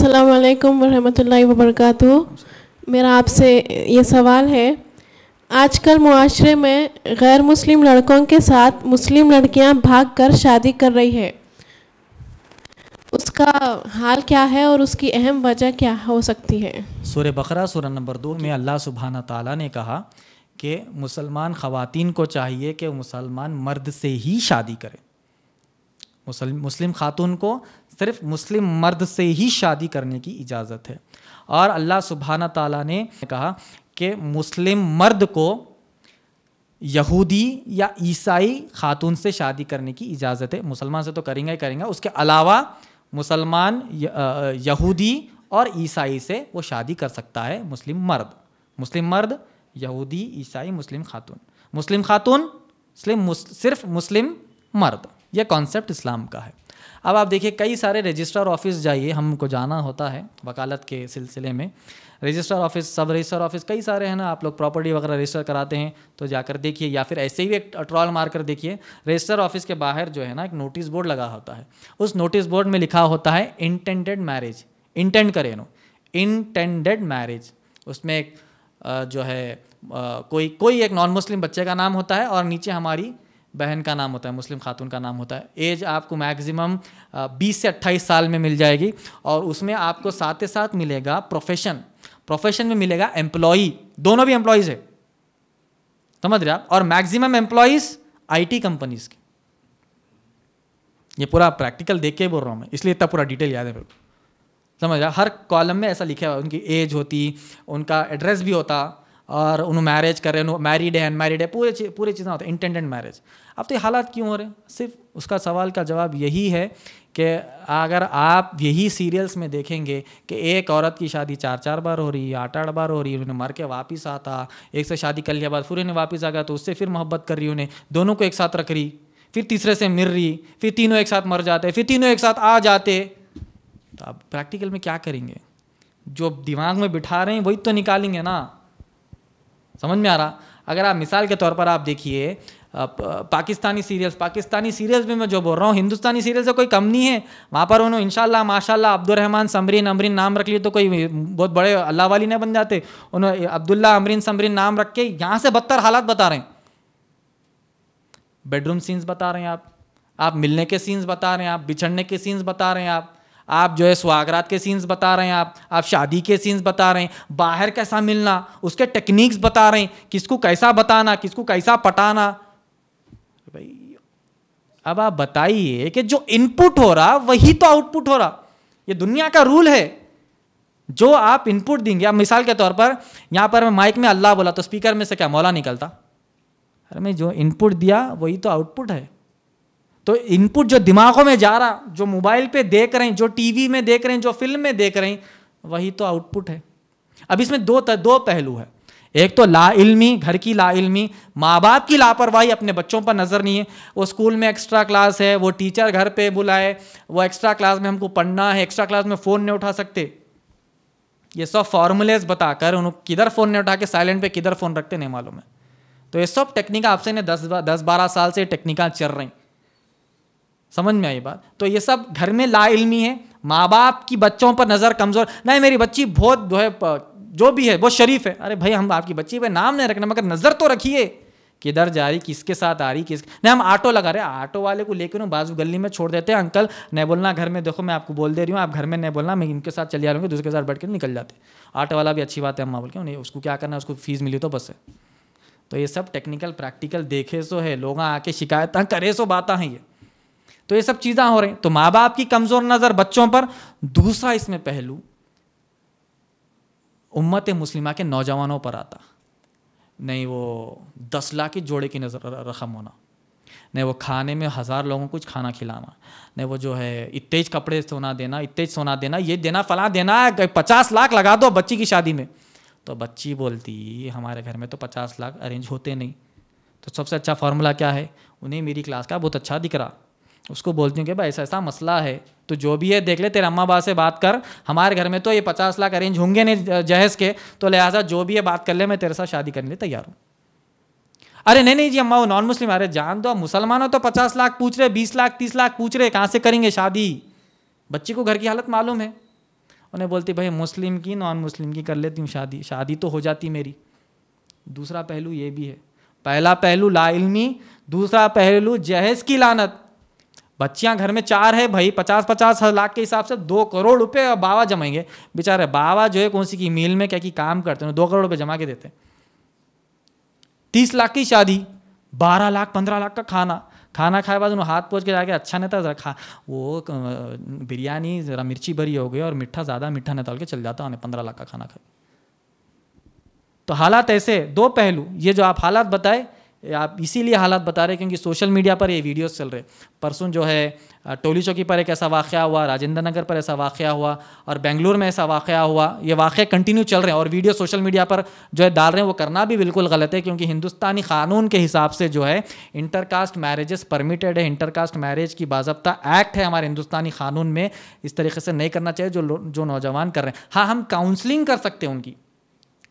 अल्लाम वरहमल वर्क मेरा आपसे ये सवाल है आजकल माशरे में गैर मुस्लिम लड़कों के साथ मुस्लिम लड़कियां भागकर शादी कर रही है उसका हाल क्या है और उसकी अहम वजह क्या हो सकती है सूर बकरा सूर नंबर दो में अल्लाह सुबहाना तला ने कहा कि मुसलमान ख़वान को चाहिए कि मुसलमान मर्द से ही शादी करें मुस्लिम मुस्लिम खातून को सिर्फ मुस्लिम मर्द से ही शादी करने की इजाज़त है और अल्लाह सुबहाना ताला ने कहा कि मुस्लिम मर्द को यहूदी या ईसाई खातून से शादी करने की इजाज़त है मुसलमान से तो करेंगे ही करेंगे उसके अलावा मुसलमान यहूदी और ईसाई से वो शादी कर सकता है मुस्लिम मर्द मुस्लिम मर्द यहूदी ईसाई मुस्लिम खातून मुस्लिम खातून सिर्फ मुस्लिम मर्द यह कॉन्सेप्ट इस्लाम का है अब आप देखिए कई सारे रजिस्ट्रार ऑफिस जाइए हमको जाना होता है वकालत के सिलसिले में registrar office sub registrar office कई सारे हैं ना आप लोग प्रॉपर्टी वगैरह रजिस्टर कराते हैं तो जाकर देखिए या फिर ऐसे ही एक ट्रॉल मार कर देखिए रजिस्टर ऑफिस के बाहर जो है ना एक नोटिस बोर्ड लगा होता है उस नोटिस बोर्ड में लिखा होता है इंटेंडेड मैरिज इंटेंड करें नो इंटेंडेड मैरिज उसमें एक जो है कोई कोई एक नॉन मुस्लिम बच्चे का नाम होता है और नीचे हमारी बहन का नाम होता है मुस्लिम खातून का नाम होता है एज आपको मैक्सिमम 20 से 28 साल में मिल जाएगी और उसमें आपको साथ ही साथ मिलेगा प्रोफेशन प्रोफेशन में मिलेगा एम्प्लॉई दोनों भी एम्प्लॉयज़ है समझ रहे आप और मैक्सिमम एम्प्लॉयज़ आईटी कंपनीज के ये पूरा प्रैक्टिकल देख के बोल रहा हूँ मैं इसलिए इतना पूरा डिटेल याद है मेरे समझ रहा हर कॉलम में ऐसा लिखा हुआ उनकी एज होती उनका एड्रेस भी होता और उन्होंने मैरिज कर रहे हैं मैरिड है अनमैरिड है पूरे चीज़, पूरे चीज़ें होते हैं इंटेंडेंट मैरिज अब तो ये हालात क्यों हो रहे हैं सिर्फ उसका सवाल का जवाब यही है कि अगर आप यही सीरियल्स में देखेंगे कि एक औरत की शादी चार चार बार हो रही है आठ आठ बार हो रही है उन्हें मर के वापस आता एक से शादी कर लिया बाद फिर उन्हें वापस आ गया तो उससे फिर मोहब्बत कर रही उन्हें दोनों को एक साथ रख रही फिर तीसरे से मिल रही फिर तीनों एक साथ मर जाते फिर तीनों एक साथ आ जाते तो आप प्रैक्टिकल में क्या करेंगे जो दिमाग में बिठा रहे हैं वही तो निकालेंगे ना समझ में आ रहा अगर आप मिसाल के तौर पर आप देखिए पाकिस्तानी सीरियल्स पाकिस्तानी सीरियल्स में मैं जो बोल रहा हूँ हिंदुस्तानी सीरियल से कोई कम नहीं है वहाँ पर उन्होंने इनशाला माशाला अब्दुलरहमान समरीन अमरीन नाम रख लिए तो कोई बहुत बड़े अल्लाह वाली नहीं बन जाते उन्होंने अब्दुल्ला अमरीन समरीन नाम रख के यहाँ से बदतर हालात बता रहे हैं बेडरूम सीन्स बता रहे हैं आप आप मिलने के सीन्स बता रहे हैं आप बिछड़ने के सीन्स बता रहे हैं आप आप जो है सुहागरात के सीन्स बता रहे हैं आप आप शादी के सीन्स बता रहे हैं बाहर कैसा मिलना उसके टेक्निक्स बता रहे हैं किसको कैसा बताना किसको कैसा पटाना भाई अब आप बताइए कि जो इनपुट हो रहा वही तो आउटपुट हो रहा ये दुनिया का रूल है जो आप इनपुट देंगे अब मिसाल के तौर पर यहाँ पर मैं माइक में अल्लाह बोला तो स्पीकर में से क्या मौला निकलता अरे मैं जो इनपुट दिया वही तो आउटपुट है तो इनपुट जो दिमागों में जा रहा जो मोबाइल पे देख रहे हैं जो टीवी में देख रहे हैं जो फिल्म में देख रहे हैं वही तो आउटपुट है अब इसमें दो तर, दो पहलू है एक तो ला इल्मी घर की ला इल्मी माँ बाप की लापरवाही अपने बच्चों पर नज़र नहीं है वो स्कूल में एक्स्ट्रा क्लास है वो टीचर घर पे बुलाए वो एक्स्ट्रा क्लास में हमको पढ़ना है एक्स्ट्रा क्लास में फ़ोन नहीं उठा सकते ये सब फॉर्मूलेज बताकर उन किधर फ़ोन नहीं उठा के साइलेंट पे किधर फ़ोन रखते नहीं मालूम है तो ये सब टेक्निका आपसे ने दस दस बारह साल से टेक्निका चल रही समझ में आई बात तो ये सब घर में ला इलमी है माँ बाप की बच्चों पर नज़र कमज़ोर नहीं मेरी बच्ची बहुत जो है जो भी है बहुत शरीफ है अरे भाई हम आपकी बच्ची भाई नाम नहीं रखना मगर नज़र तो रखिए किधर जा रही किसके साथ आ रही किस नहीं हम ऑटो लगा रहे ऑटो वाले को लेकर बाजू गली में छोड़ देते हैं अंकल नहीं बोलना घर में देखो मैं आपको बोल दे रही हूँ आप घर में नहीं बोलना मैं इनके साथ चले आ रहा हूँ दूसरे के साथ बैठ कर निकल जाते ऑटो वाला भी अच्छी बात है अम्मा बोल के नहीं उसको क्या करना उसको फीस मिली तो बस है तो ये सब टेक्निकल प्रैक्टिकल देखे सो है लोग आके शिकायत करे सो बात हैं ये तो ये सब चीज़ें हो रही तो माँ बाप की कमज़ोर नज़र बच्चों पर दूसरा इसमें पहलू उम्मत मुस्लिमा के नौजवानों पर आता नहीं वो दस लाख के जोड़े की नज़र रकम होना नहीं वो खाने में हज़ार लोगों को कुछ खाना खिलाना नहीं वो जो है इतेज कपड़े सोना देना इतेज सोना देना ये देना फला देना पचास लाख लगा दो बच्ची की शादी में तो बच्ची बोलती हमारे घर में तो पचास लाख अरेंज होते नहीं तो सबसे अच्छा फार्मूला क्या है उन्हें मेरी क्लास का बहुत अच्छा दिख रहा उसको बोलती हूँ कि भाई ऐसा ऐसा मसला है तो जो भी है देख ले तेरे अम्मा बा से बात कर हमारे घर में तो ये पचास लाख अरेंज होंगे नहीं जहेज के तो लिहाजा जो भी है बात कर ले मैं तेरे साथ शादी करने तैयार हूँ अरे नहीं नहीं जी अम्मा वो नॉन मुस्लिम अरे जान दो मुसलमान हो तो पचास लाख पूछ रहे बीस लाख तीस लाख पूछ रहे कहाँ से करेंगे शादी बच्ची को घर की हालत मालूम है उन्हें बोलती भाई मुस्लिम की नॉन मुस्लिम की कर लेती हूँ शादी शादी तो हो जाती मेरी दूसरा पहलू ये भी है पहला पहलू लाइलमी दूसरा पहलू जहेज की लानत बच्चियां घर में चार है भाई पचास पचास लाख के हिसाब से दो करोड़ रुपए बाबा जमाएंगे बेचारे बाबा जो है कौन सी की मील में क्या की काम करते हैं दो करोड़ रुपए जमा के देते हैं तीस लाख की शादी बारह लाख पंद्रह लाख का खाना खाना खाए बाद उन्होंने हाथ पोछ के जाके अच्छा नहीं था खा वो बिरयानी ज़रा मिर्ची भरी हो गई और मीठा ज़्यादा मीठा नहीं था के चल जाता उन्हें पंद्रह लाख का खाना खाए तो हालात ऐसे दो पहलू ये जो आप हालात बताए आप इसीलिए हालात बता रहे क्योंकि सोशल मीडिया पर ये वीडियोस चल रहे परसों जो है टोली चौकी पर एक ऐसा वाक़ हुआ राजेंद्र नगर पर ऐसा वाक़ हुआ और बेंगलुरु में ऐसा वाक़ हुआ ये वाक़े कंटिन्यू चल रहे हैं और वीडियो सोशल मीडिया पर जो है डाल रहे हैं वो करना भी बिल्कुल गलत है क्योंकि हिंदुस्तानी कानून के हिसाब से जो है इंटरकास्ट मैरिजेस परमिटेड है इंटरकास्ट मैरिज की बाबा एक्ट है हमारे हिंदुस्तानी कानून में इस तरीके से नहीं करना चाहिए जो जो नौजवान कर रहे हैं हाँ हम काउंसलिंग कर सकते हैं उनकी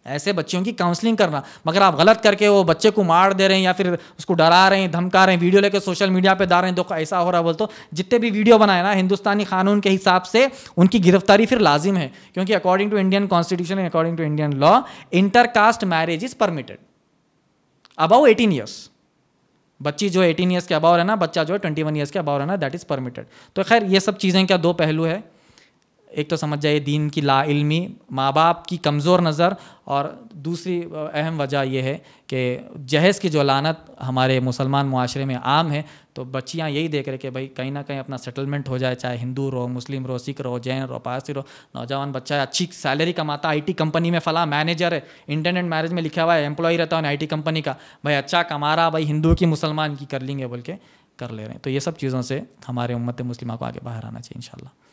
ऐसे बच्चों की काउंसलिंग करना मगर आप गलत करके वो बच्चे को मार दे रहे हैं या फिर उसको डरा रहे हैं धमका रहे हैं वीडियो लेकर सोशल मीडिया पे डाल रहे हैं देखो ऐसा हो रहा बोल तो जितने भी वीडियो बनाए ना हिंदुस्तानी कानून के हिसाब से उनकी गिरफ्तारी फिर लाजिम है क्योंकि according to Indian constitution and according to Indian law intercaste marriage is permitted above eighteen years बच्ची जो एटीन ईयर्स के अबाव रहना बच्चा जो है ट्वेंटी वन ईयर्स के अबाव रहना दैट इज परमिटेड तो खैर ये सब चीज़ें क्या दो पहलू है एक तो समझ जाइए दीन की ला इल्मी माँ बाप की कमज़ोर नज़र और दूसरी अहम वजह यह है कि जहेज़ की जो लानत हमारे मुसलमान माशरे में आम है तो बच्चियाँ यही देख रहे कि भाई कहीं ना कहीं अपना सेटलमेंट हो जाए चाहे हिंदू रहो मुस्लिम रहो सिख रहो जैन रहो पारसी रहो नौजवान बच्चा है अच्छी सैलरी कमाता आई टी कंपनी में फला मैनेजर है इंटरनेट मैरिज में लिखा हुआ है एम्प्लॉय रहता है आई टी कंपनी का भाई अच्छा कमा रहा भाई हिंदू की मुसलमान की कर लेंगे बोल के कर ले रहे हैं तो ये सब चीज़ों से हमारे उम्मत मुस्लिमों को आगे बाहर आना चाहिए इन